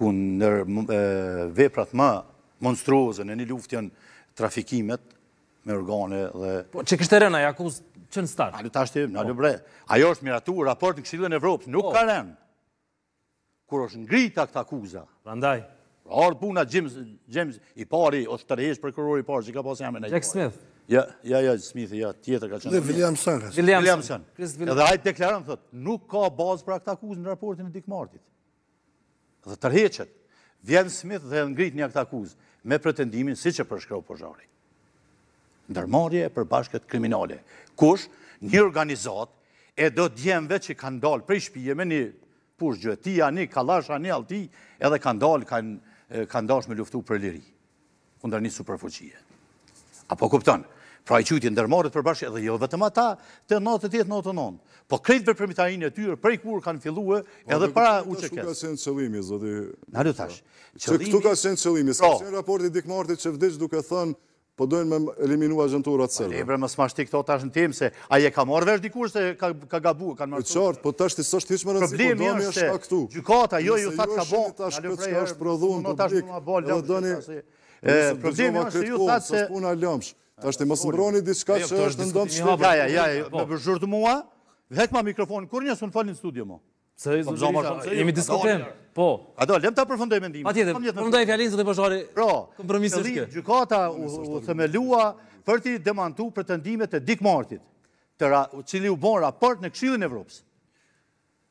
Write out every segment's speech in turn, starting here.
ku në veprat më monstruose në një luft trafikimet me organe dhe... Po, që kështë rënë rëna, jakuz, që në start? Ajo të ashtë të, në alë bre. Ajo është miratu, raport në kësillën Evropës, nuk po. ka rënë. Kur është ngrita këta akuza. Randaj. Ardë pra, puna, James, i pari, është të të i pari, që ka pasë jam e në pari. Jack Smith. Ja, ja, ja, Smith, ja, tjetër ka qënë. Dhe William Sanders. William Sanders. Dhe ajtë thëtë, nuk ka bazë për pra akta kuzë në raportin e Dick Martit dhe tërheqet, vjen Smith dhe ngrit një akt akuzë me pretendimin si që përshkrov përgjari. Ndërmarje për bashket kriminale, kush një organizat e do djemve që kanë dalë prej shpije me një push një kalasha, një alti, edhe kanë dalë, kanë dashë me luftu për liri, kundra një superfuqie. Apo kuptonë? Pra i qytin dërmarit për bashkë edhe jo vetëm ata të 98-99. Po krejtë për përmita e tyre, tyrë, prej kur kanë filluë, po, edhe para u pra. që kësë. Këtu ka sen cëllimi, zëti... Në rrë tash. Këtu ka sen cëllimi, s'ka sen raporti dikmarti që vdëgjë duke thënë, po dojnë me eliminua gjënturat sërë. E më smashti këto të në tim, se aje ka marrë vesh dikur se ka gabu, kanë në marrë të sërë. Po të ashtë të sështë hishmë rëndësi, po është ka këtu. Gjukata, jo ju thatë ka bon, a lëfrej është prodhunë publik, dhe dojnë është ka bon, publik, është Ta është e mos mbroni diçka jo, që është në donë Ja, ja, ja, po. me përshurë të mua, vek ma mikrofonin, kur një së në falin studio mo. Se i po, zëzhërë jemi diskutem. Po, a do, lem ta përfëndoj me ndimë. Ma tjetër, përfëndoj e fjalinë po së të përshari. Pro, kërë. Gjukata u themelua për ti demantu për të ndimet të Dick martit, qëli u bon raport në kshilin Evropës.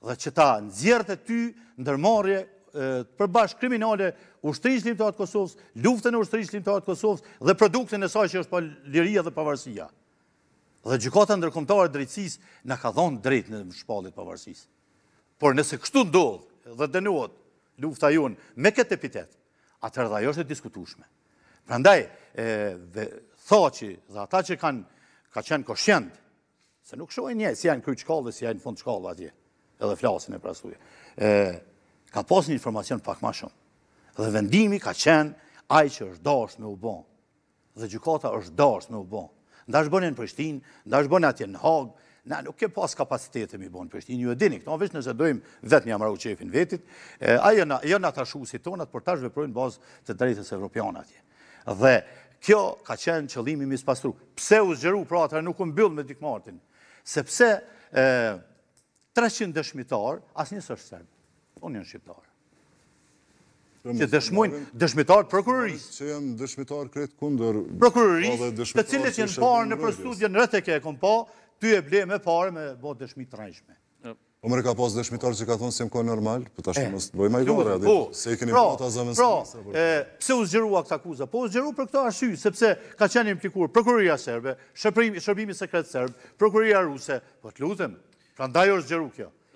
Dhe që ta nëzjerët e ty ndërmarje përbash kriminale ushtërisht një të atë Kosovës, luftën e ushtërisht një të atë Kosovës dhe produktin e saj që është pa liria dhe pavarësia. Dhe gjukata ndërkomtarë drejtsis në ka dhonë drejt në shpalit pavarësis. Por nëse kështu ndodhë dhe dënuot lufta jonë me këtë epitet, atër dhe ajo është e diskutushme. Prandaj, dhe tha që dhe ata që kanë, ka qenë koshend, se nuk shohen një, si janë kryç shkallë dhe si janë fund atje, edhe flasin e prasluje ka pos një informacion pak ma shumë. Dhe vendimi ka qenë aj që është dorës me u Dhe gjukota është dorës me u bo. Nda është bënë në Prishtin, nda është bënë atje në Hagë, Na nuk ke pas kapacitetet mi bon Prishtinë, ju e dini këto, vishë nëse dojmë vetë një amra u qefin vetit, ajo na, jo na tashu si tonat, për tash veprojnë bazë të drejtës evropiane atje. Dhe kjo ka qenë qëllimi mi spastru. Pse u zgjeru, pra nuk u mbyll me Dik Martin, sepse 300 dëshmitar, as njës është unë janë shqiptarë. Që dëshmojnë dëshmitarë prokurërisë. Që janë dëshmitarë kretë kunder... Prokurërisë, të cilët janë parë në përstudje në rëtë e ke e konë pa, ty e ble me parë me bo dëshmitë rajshme. O po mërë ka posë dëshmitarë që ka thonë si po eh. më kojë normal, për të shumë më së të majgore, se i keni po të azamën së njësë. Pra, pra pse u zgjërua këta kuza? Po u zgjeru për këta ashy, sepse ka qenë implikur prokuroria serbe, shërbimi sekret serbe, prokuroria ruse, po të lutëm, pra ndaj zgjeru kjo.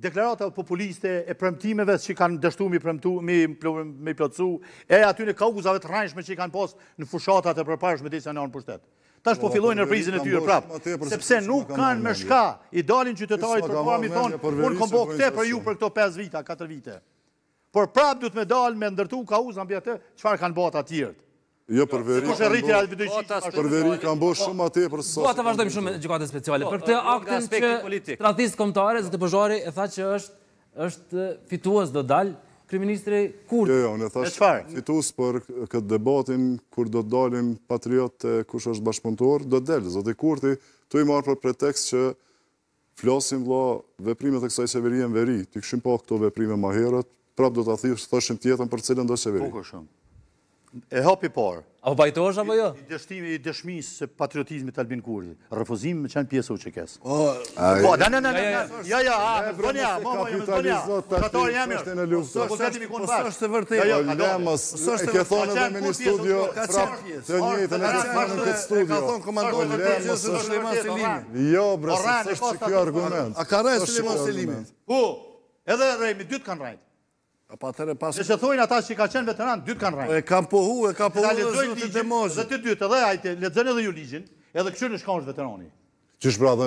deklarata populiste e premtimeve që kanë dështu mi premtu, mi plotësu, e aty në kaukuzave të rranjshme që kanë posë në fushatat e përparëshme disë anë anë pushtet. Ta është po, po fillojnë po, në prizin e tyre prapë, sepse nuk kanë me shka, i dalin qytetarit për parë mi thonë, unë kom bo këte për ju për këto 5 vita, 4 vite. Por prapë du të me dalë me ndërtu kauzën për atë, qëfar kanë bata tjertë. Jo, përveri, veri, ka mbo shumë atë e përsa... Po, atë vazhdojmë shumë me gjukate speciale. Për po, këtë po, aktin që tratistë komtare, zëtë përgjari, e tha që është fituës dhe dalë, kriministri kurë. Jo, jo, në tha që fituës për këtë debatin, kur do të dalim patriot të kush është bashkëpuntor, do të delë, zëtë i kurë të i marë për pretekst që flosim vlo veprimet e kësaj qeverien veri, të këshim po këto veprime maherët, prap do të athirë, tjetën për cilën do qeverin. Po E hopi parë. A apo jo? I dështimi i dëshmisë së patriotizmit të Albin Kurti, Refuzim me çfarë pjesë u çekes. Po, po, da, da, na na. Jo, jo, a, bëni, po, po, po, bëni. Zotëri jam është në luzë. Po gati mi kon bash. Është vërtet. Jo, jo, jo. E ke thonë në mënyrë studio, pra, të njëjtë në një në këtë studio. Ka thonë komandoni të të zë në Selim. Jo, bra, ka kjo argument. A ka rënë Selim Selim? Po. Edhe rremi dytë kanë rënë. Dhe se thujnë ata që ka qenë veteran, dytë kanë rajnë. E kam pohu, e kam pohu dhe zhëtë të demozit. Dhe të dytë, edhe ajte, ledzën edhe ju ligjin, edhe këqyrë në shkonsh veterani. Qysh pra dhe